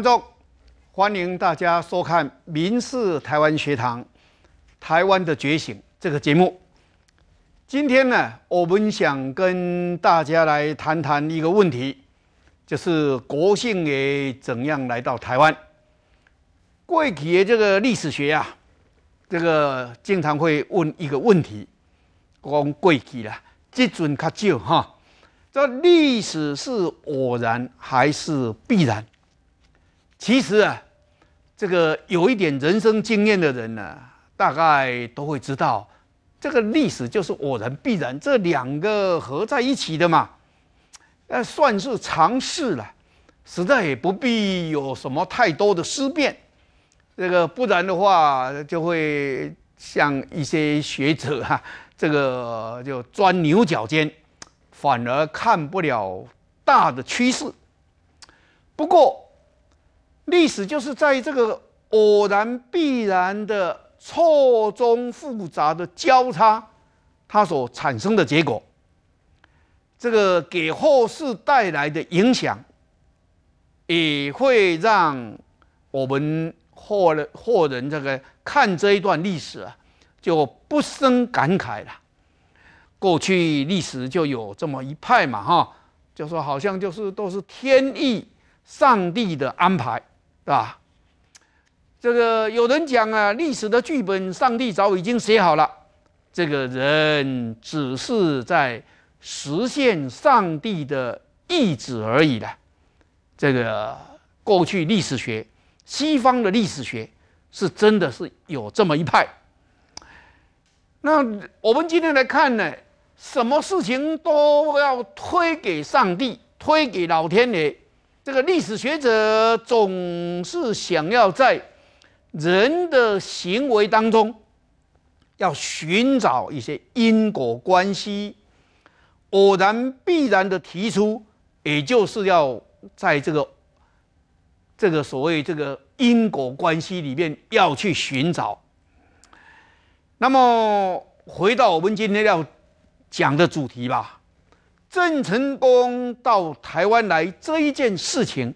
观众，欢迎大家收看《民视台湾学堂》《台湾的觉醒》这个节目。今天呢，我们想跟大家来谈谈一个问题，就是国姓爷怎样来到台湾。贵企的这个历史学啊，这个经常会问一个问题，讲贵企啦，即尊较久哈。这历史是偶然还是必然？其实啊，这个有一点人生经验的人呢，大概都会知道，这个历史就是偶然必然这两个合在一起的嘛，那算是常事了，实在也不必有什么太多的思辨，这个不然的话，就会像一些学者啊，这个就钻牛角尖，反而看不了大的趋势。不过。历史就是在这个偶然、必然的错综复杂的交叉，它所产生的结果，这个给后世带来的影响，也会让我们后人后人这个看这一段历史啊，就不生感慨了。过去历史就有这么一派嘛，哈，就说好像就是都是天意、上帝的安排。对吧？这个有人讲啊，历史的剧本上帝早已经写好了，这个人只是在实现上帝的意志而已的。这个过去历史学，西方的历史学是真的是有这么一派。那我们今天来看呢，什么事情都要推给上帝，推给老天爷。这个历史学者总是想要在人的行为当中，要寻找一些因果关系，偶然必然的提出，也就是要在这个这个所谓这个因果关系里面要去寻找。那么，回到我们今天要讲的主题吧。郑成功到台湾来这一件事情，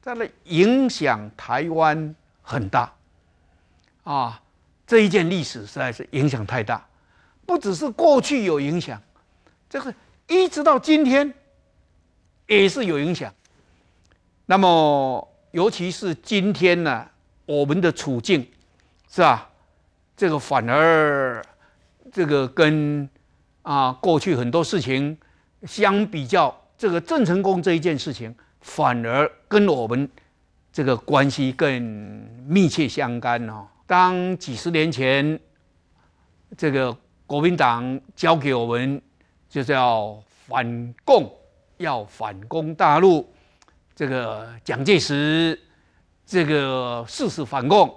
它的影响台湾很大，啊，这一件历史实在是影响太大，不只是过去有影响，这个一直到今天也是有影响。那么，尤其是今天呢，我们的处境是吧？这个反而这个跟啊过去很多事情。相比较这个郑成功这一件事情，反而跟我们这个关系更密切相干哦。当几十年前这个国民党交给我们，就是要反共，要反攻大陆，这个蒋介石这个誓死反共，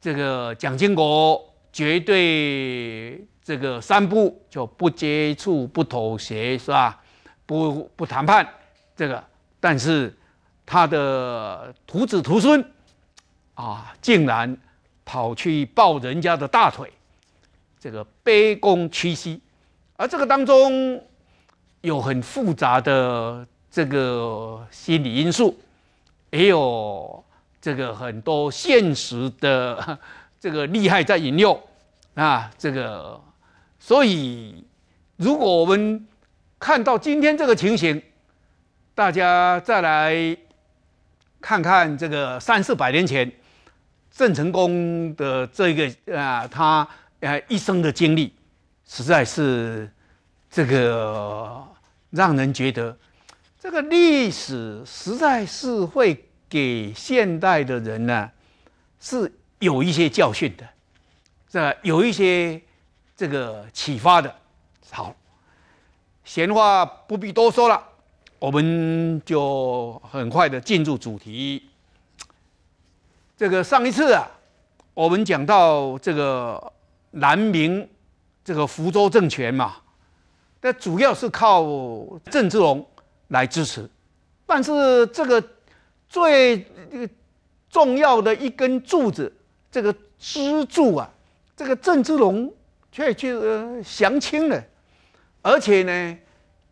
这个蒋经国绝对。这个三不就不接触、不妥协，是吧？不不谈判，这个。但是他的徒子徒孙啊，竟然跑去抱人家的大腿，这个卑躬屈膝。而这个当中有很复杂的这个心理因素，也有这个很多现实的 这个利害在引诱啊，这个。所以，如果我们看到今天这个情形，大家再来看看这个三四百年前郑成功的这个啊，他呃一生的经历，实在是这个让人觉得，这个历史实在是会给现代的人呢是有一些教训的，是吧？有一些。这个启发的，好，闲话不必多说了，我们就很快的进入主题。这个上一次啊，我们讲到这个南明这个福州政权嘛，那主要是靠郑芝龙来支持，但是这个最重要的一根柱子，这个支柱啊，这个郑芝龙。却呃降清了，而且呢，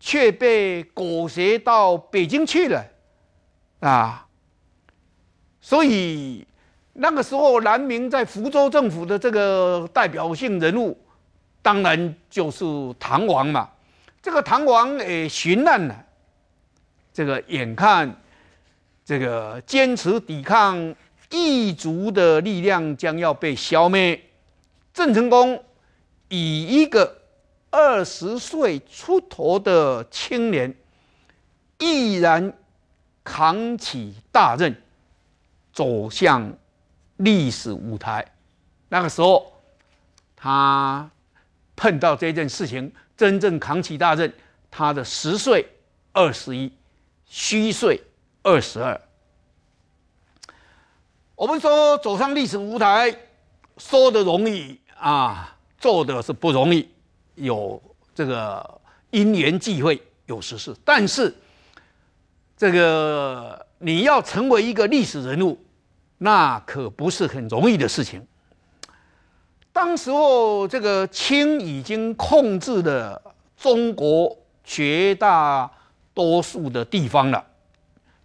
却被裹挟到北京去了，啊！所以那个时候，南明在福州政府的这个代表性人物，当然就是唐王嘛。这个唐王诶，巡难了，这个眼看这个坚持抵抗异族的力量将要被消灭，郑成功。以一个二十岁出头的青年，毅然扛起大任，走向历史舞台。那个时候，他碰到这件事情，真正扛起大任，他的实岁二十一，虚岁二十二。我们说走上历史舞台，说的容易啊。做的是不容易，有这个因缘际会，有时事。但是，这个你要成为一个历史人物，那可不是很容易的事情。当时候，这个清已经控制了中国绝大多数的地方了，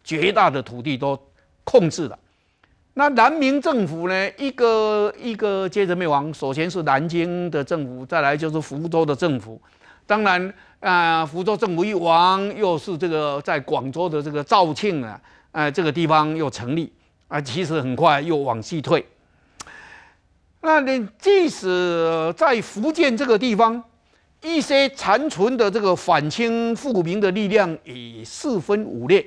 绝大的土地都控制了。那南明政府呢？一个一个接着灭亡。首先是南京的政府，再来就是福州的政府。当然啊，福州政府一亡，又是这个在广州的这个肇庆啊，哎，这个地方又成立啊。其实很快又往西退。那你即使在福建这个地方，一些残存的这个反清复明的力量已四分五裂，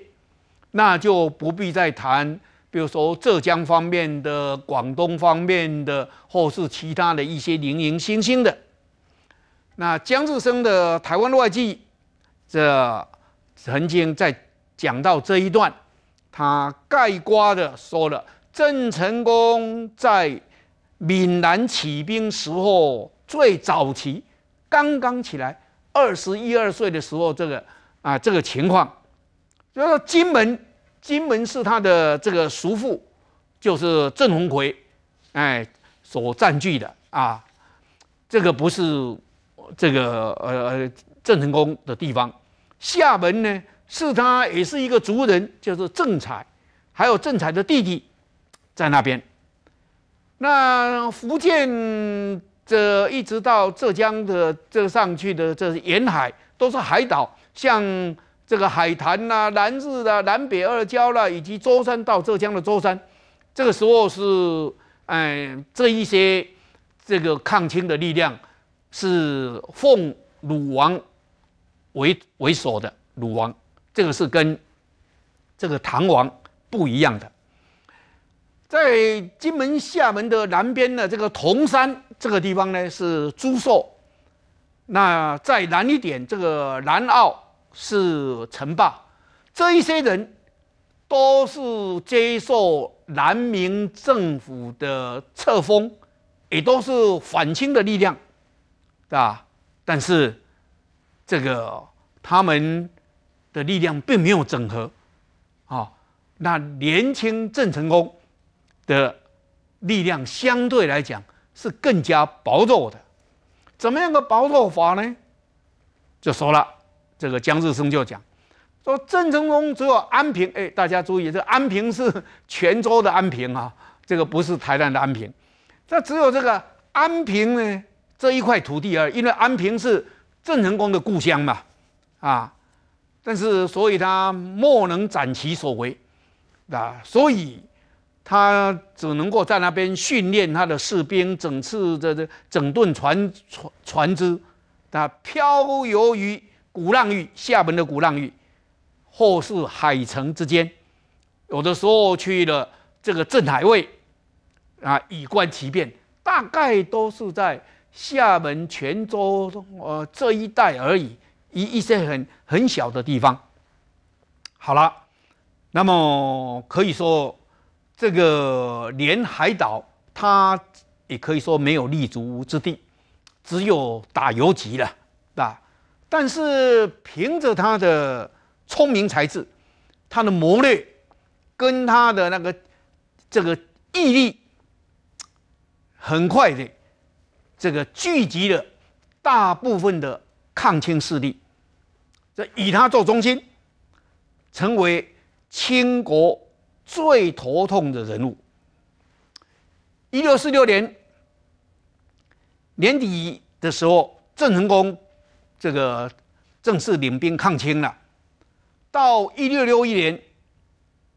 那就不必再谈。比如说浙江方面的、广东方面的，或是其他的一些零零星星的。那江志生的《台湾外记》这曾经在讲到这一段，他盖瓜的说了，郑成功在闽南起兵时候，最早期刚刚起来，二十一二岁的时候，这个啊这个情况，就说金门。金门是他的这个叔父，就是郑宏奎，哎，所占据的啊，这个不是这个呃郑成功的地方。厦门呢，是他也是一个族人，叫做郑彩，还有郑彩的弟弟在那边。那福建这一直到浙江的这上去的，这是沿海都是海岛，像。这个海潭啦、南日啦、南北二郊啦，以及舟山到浙江的舟山，这个时候是，哎，这一些这个抗清的力量是奉鲁王为为首的鲁王，这个是跟这个唐王不一样的。在金门、厦门的南边的这个铜山这个地方呢，是朱寿。那再南一点，这个南澳。是称霸，这一些人都是接受南明政府的册封，也都是反清的力量，对吧？但是这个他们的力量并没有整合，啊，那年轻郑成功的力量相对来讲是更加薄弱的。怎么样个薄弱法呢？就说了。这个江日升就讲说，郑成功只有安平，哎，大家注意，这安平是泉州的安平啊，这个不是台南的安平，这只有这个安平呢这一块土地而已，因为安平是郑成功的故乡嘛，啊，但是所以他莫能展其所为，啊，所以他只能够在那边训练他的士兵，整次这这整顿船船船只，啊，漂游于。鼓浪屿，厦门的鼓浪屿，或是海城之间，有的时候去了这个镇海卫啊，以观其变，大概都是在厦门、泉州呃这一带而已，一一些很很小的地方。好了，那么可以说这个连海岛，它也可以说没有立足之地，只有打游击了，吧？但是凭着他的聪明才智，他的谋略，跟他的那个这个毅力，很快的这个聚集了大部分的抗清势力，这以他做中心，成为清国最头痛的人物。一六四六年年底的时候，郑成功。这个正式领兵抗清了，到一六六一年，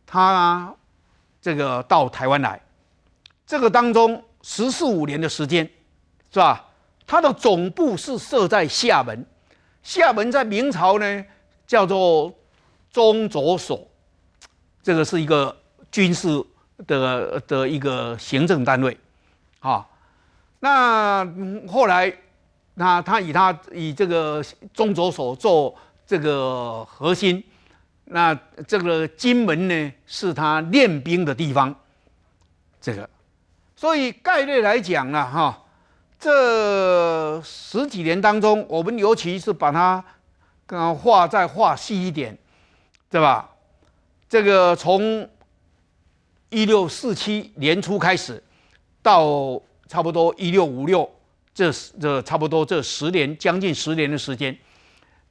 他这个到台湾来，这个当中十四五年的时间，是吧？他的总部是设在厦门，厦门在明朝呢叫做中左所，这个是一个军事的的一个行政单位，啊，那后来。那他以他以这个中轴所做这个核心，那这个金门呢是他练兵的地方，这个，所以概略来讲啊，哈，这十几年当中，我们尤其是把它，刚画再画细一点，对吧？这个从一六四七年初开始，到差不多一六五六。这这差不多这十年，将近十年的时间，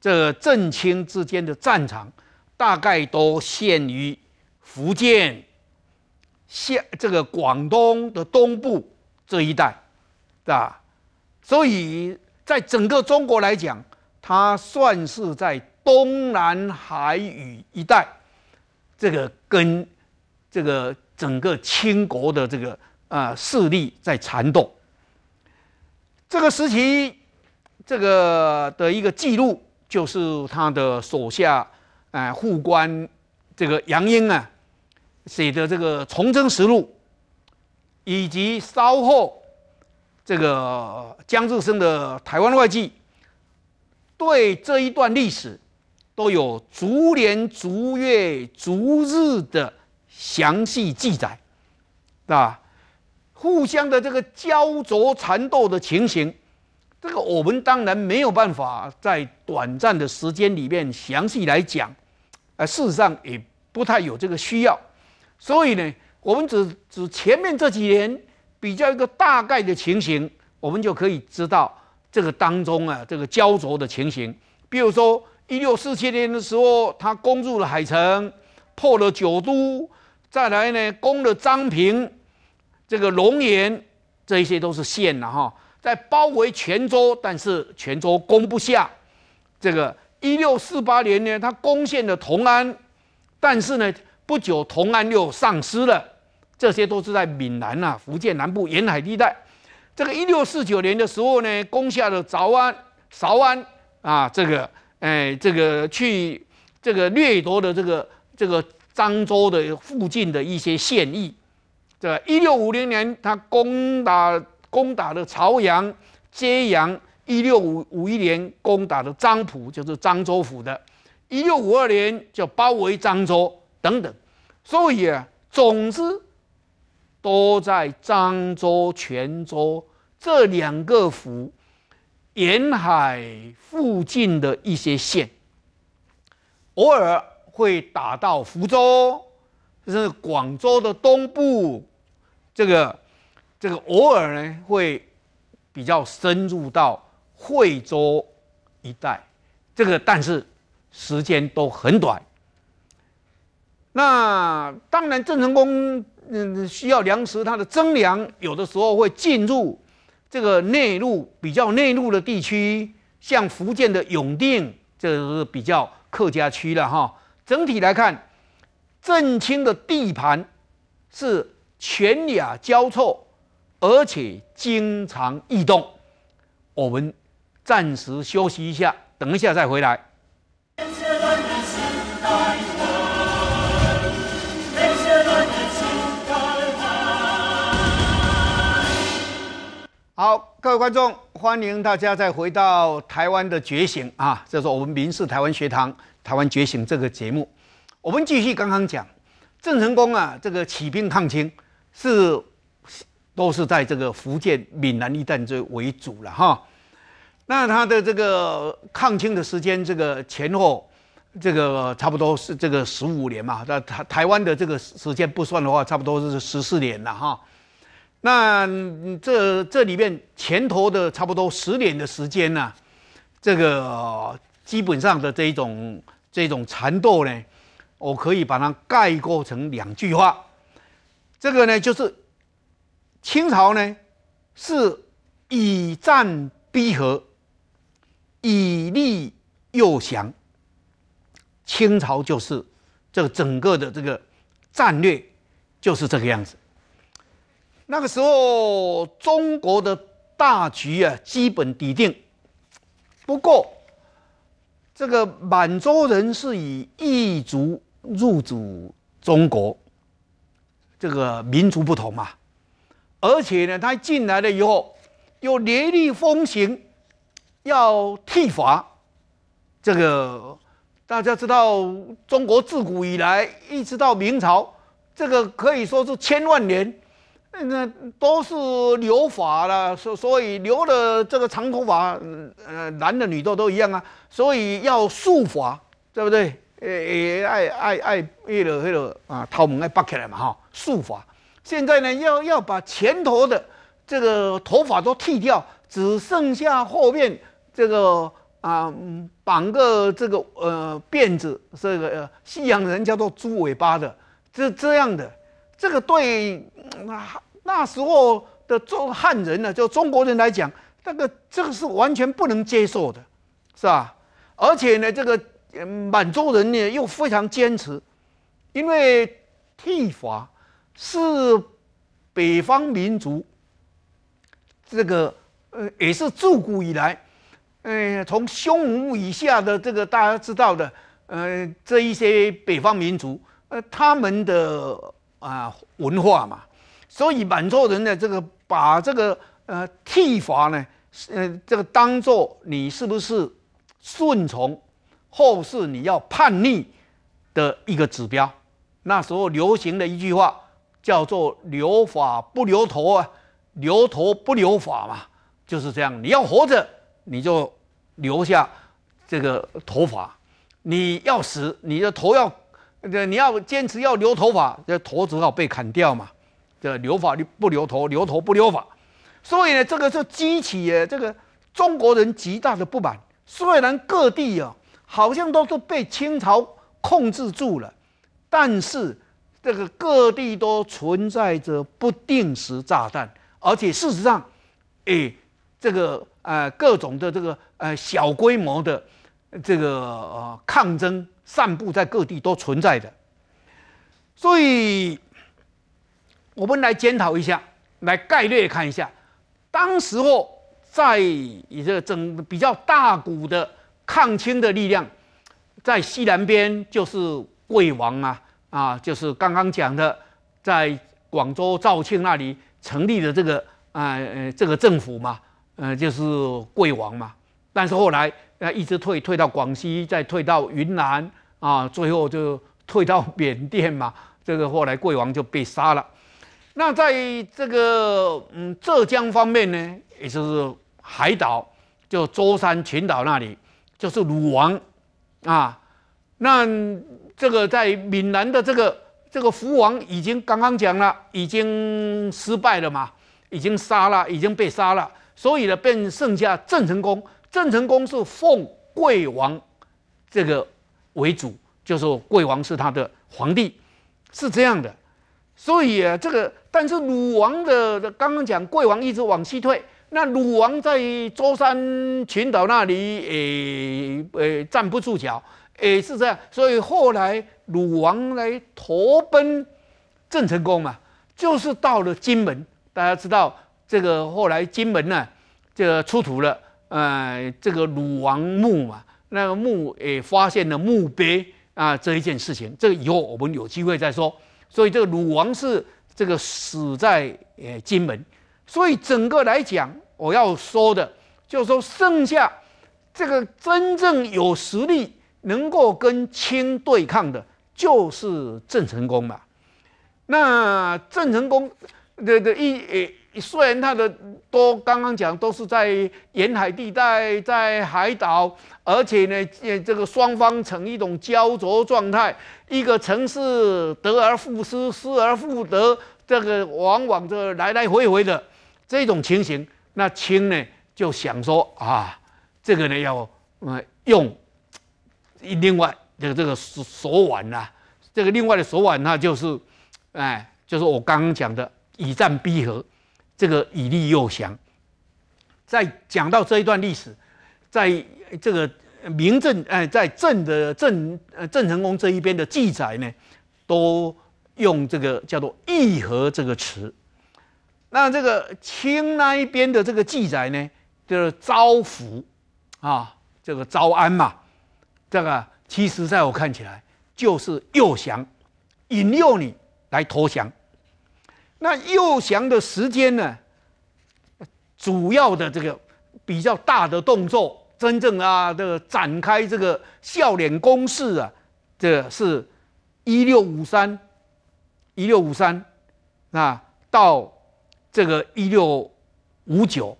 这镇清之间的战场大概都限于福建、下这个广东的东部这一带，对吧？所以，在整个中国来讲，它算是在东南海域一带，这个跟这个整个清国的这个啊势力在缠斗。这个时期，这个的一个记录，就是他的手下，哎，副官，这个杨英啊，写的这个《崇祯实录》，以及稍后这个江志生的《台湾外记》，对这一段历史都有逐年、逐月、逐日的详细记载，是吧？互相的这个焦灼缠斗的情形，这个我们当然没有办法在短暂的时间里面详细来讲，呃，事实上也不太有这个需要，所以呢，我们只只前面这几年比较一个大概的情形，我们就可以知道这个当中啊，这个焦灼的情形，比如说一六四七年的时候，他攻入了海城，破了九都，再来呢，攻了张平。这个龙岩，这一些都是县了哈，在包围泉州，但是泉州攻不下。这个一六四八年呢，他攻陷了同安，但是呢，不久同安又丧失了。这些都是在闽南啊，福建南部沿海地带。这个一六四九年的时候呢，攻下了潮安，韶安啊，这个，哎，这个去这个掠夺的这个这个漳州的附近的一些县邑。一六五零年，他攻打攻打了朝阳、揭阳；一六五五一年，攻打了漳浦，就是漳州府的；一六五二年，就包围漳州等等。所以啊，总之都在漳州、泉州这两个府沿海附近的一些县，偶尔会打到福州，这是广州的东部。这个，这个偶尔呢会比较深入到惠州一带，这个但是时间都很短。那当然，郑成功嗯需要粮食，他的征粮有的时候会进入这个内陆比较内陆的地区，像福建的永定，这是比较客家区了哈。整体来看，郑清的地盘是。全俩交错，而且经常异动。我们暂时休息一下，等一下再回来。好，各位观众，欢迎大家再回到《台湾的觉醒》啊，这是我们民视台湾学堂《台湾觉醒》这个节目。我们继续刚刚讲郑成功啊，这个起兵抗清。是，都是在这个福建闽南一带这为主了哈。那他的这个抗清的时间，这个前后，这个差不多是这个十五年嘛。那台台湾的这个时间不算的话，差不多是十四年了哈。那这这里面前头的差不多十年的时间呢，这个基本上的这一种这种缠斗呢，我可以把它概括成两句话。这个呢，就是清朝呢是以战逼和，以力诱降。清朝就是这个整个的这个战略就是这个样子。那个时候，中国的大局啊基本底定。不过，这个满洲人是以异族入主中国。这个民族不同嘛，而且呢，他进来了以后又雷厉风行，要剃发。这个大家知道，中国自古以来一直到明朝，这个可以说是千万年，那都是留发了，所所以留的这个长头发，呃，男的女的都一样啊，所以要束发，对不对？诶诶，爱爱爱，那个那个啊，头毛爱拔起来嘛哈，束发。现在呢，要要把前头的这个头发都剃掉，只剩下后面这个啊，绑个这个呃辫子，这个西洋人叫做猪尾巴的，是这样的。这个对那那时候的中汉人呢，就中国人来讲，那个这个是完全不能接受的，是吧？而且呢，这个。满洲人呢又非常坚持，因为剃发是北方民族，这个呃也是自古以来，呃从匈奴以下的这个大家知道的，呃这一些北方民族，呃他们的啊文化嘛，所以满洲人呢这个把这个呃剃发呢，呃这个当做你是不是顺从。后世你要叛逆的一个指标，那时候流行的一句话叫做“留法不留头啊，留头不留法嘛”，就是这样。你要活着，你就留下这个头发；你要死，你的头要，你要坚持要留头发，这头只好被砍掉嘛。这留法不留头，留头不留法，所以呢，这个就激起这个中国人极大的不满。虽然各地啊。好像都是被清朝控制住了，但是这个各地都存在着不定时炸弹，而且事实上，哎，这个呃各种的这个呃小规模的这个呃抗争散布在各地都存在的，所以，我们来检讨一下，来概略看一下，当时候在以这个整比较大股的。抗清的力量在西南边就是桂王啊啊，就是刚刚讲的，在广州肇庆那里成立的这个啊呃这个政府嘛，呃就是桂王嘛。但是后来呃一直退退到广西，再退到云南啊，最后就退到缅甸嘛。这个后来桂王就被杀了。那在这个嗯浙江方面呢，也就是海岛，就舟山群岛那里。就是鲁王，啊，那这个在闽南的这个这个福王已经刚刚讲了，已经失败了嘛，已经杀了，已经被杀了，所以呢，便剩下郑成功。郑成功是奉贵王这个为主，就是贵王是他的皇帝，是这样的。所以这个，但是鲁王的刚刚讲，贵王一直往西退。那鲁王在舟山群岛那里，也呃站不住脚，也是这样。所以后来鲁王来投奔郑成功嘛，就是到了金门。大家知道，这个后来金门呢，这个出土了，呃，这个鲁王墓嘛，那个墓也发现了墓碑啊，这一件事情，这个以后我们有机会再说。所以这个鲁王是这个死在呃金门。所以整个来讲，我要说的，就是说剩下这个真正有实力能够跟清对抗的，就是郑成功嘛。那郑成功的的一，虽然他的都刚刚讲都是在沿海地带，在海岛，而且呢，这个双方呈一种焦灼状态，一个城市得而复失，失而复得，这个往往这来来回回的。这种情形，那清呢就想说啊，这个呢要呃用另外的这个手腕呐，这个另外的手腕那就是，哎，就是我刚刚讲的以战逼和，这个以利诱降。在讲到这一段历史，在这个明正哎在正的正呃郑成功这一边的记载呢，都用这个叫做议和这个词。那这个清那一边的这个记载呢，就是招抚，啊，这个招安嘛，这个其实在我看起来就是诱降，引诱你来投降。那诱降的时间呢，主要的这个比较大的动作，真正啊的展开这个笑脸攻势啊，这是一六五三，一六五三，那到。这个一六五九，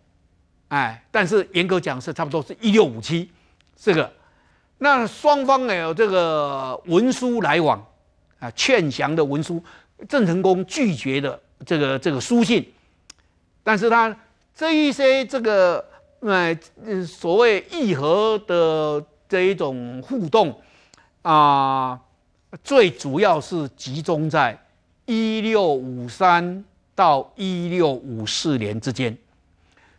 哎，但是严格讲是差不多是一六五七，这个，那双方呢有这个文书来往啊，劝降的文书，郑成功拒绝的这个这个书信，但是他这一些这个，哎，所谓议和的这一种互动啊，最主要是集中在一六五三。到一六五四年之间，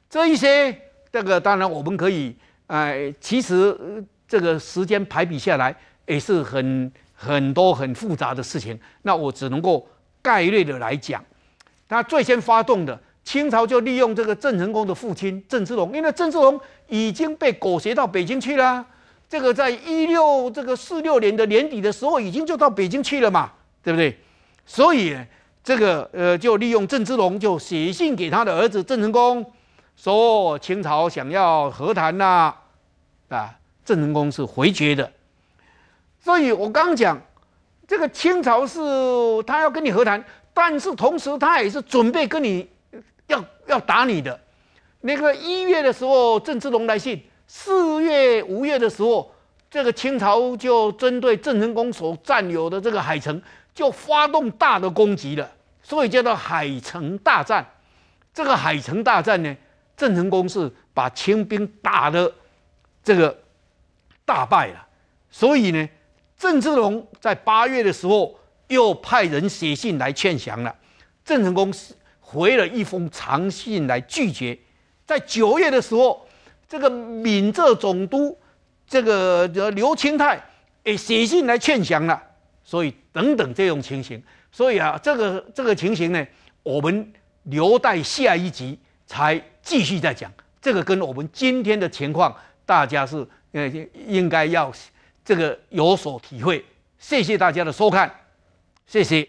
这一些这个当然我们可以哎，其实这个时间排比下来也是很很多很复杂的事情，那我只能够概略的来讲，他最先发动的清朝就利用这个郑成功的父亲郑芝龙，因为郑芝龙已经被裹挟到北京去了，这个在一六这个四六年的年底的时候，已经就到北京去了嘛，对不对？所以。这个呃，就利用郑芝龙就写信给他的儿子郑成功，说清朝想要和谈呐，啊，郑成功是回绝的。所以我刚讲，这个清朝是他要跟你和谈，但是同时他也是准备跟你要要打你的。那个一月的时候，郑芝龙来信，四月五月的时候，这个清朝就针对郑成功所占有的这个海城，就发动大的攻击了。所以叫做海城大战。这个海城大战呢，郑成功是把清兵打得这个大败了。所以呢，郑芝龙在八月的时候又派人写信来劝降了。郑成功是回了一封长信来拒绝。在九月的时候，这个闽浙总督这个刘清泰哎写信来劝降了。所以等等这种情形。所以啊，这个这个情形呢，我们留待下一集才继续再讲。这个跟我们今天的情况，大家是呃应该要这个有所体会。谢谢大家的收看，谢谢。